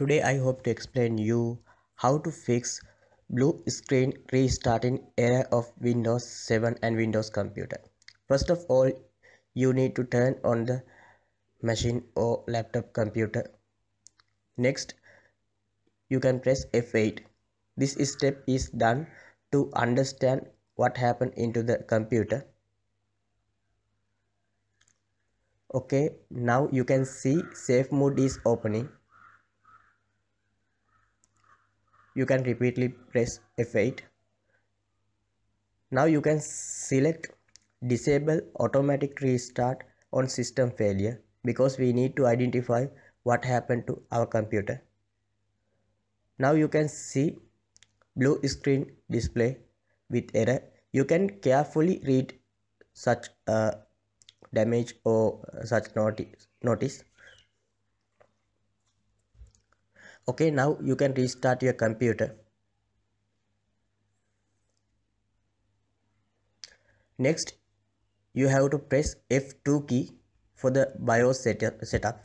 Today I hope to explain you how to fix blue screen restarting error of Windows 7 and Windows computer. First of all, you need to turn on the machine or laptop computer. Next, you can press F8. This step is done to understand what happened into the computer. Okay, now you can see safe mode is opening. you can repeatedly press F8 now you can select disable automatic restart on system failure because we need to identify what happened to our computer now you can see blue screen display with error you can carefully read such uh, damage or such notice okay now you can restart your computer next you have to press F2 key for the BIOS setup,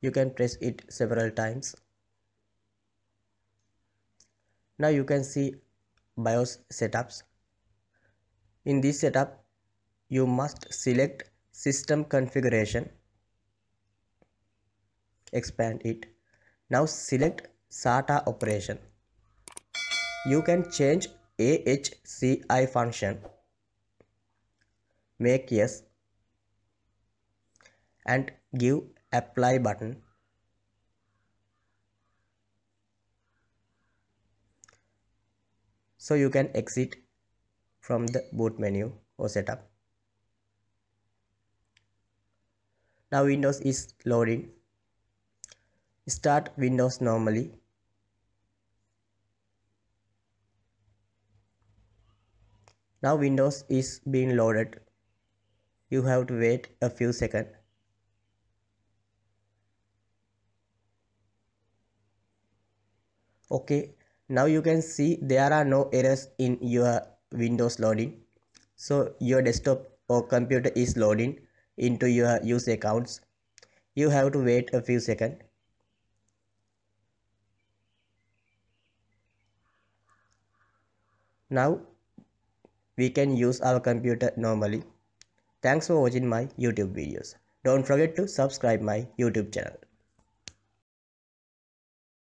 you can press it several times now you can see BIOS setups in this setup you must select system configuration expand it now select SATA operation you can change AHCI function make yes and give apply button so you can exit from the boot menu or setup now windows is loading start windows normally now windows is being loaded you have to wait a few seconds okay now you can see there are no errors in your windows loading so your desktop or computer is loading into your use accounts you have to wait a few seconds now we can use our computer normally thanks for watching my youtube videos don't forget to subscribe my youtube channel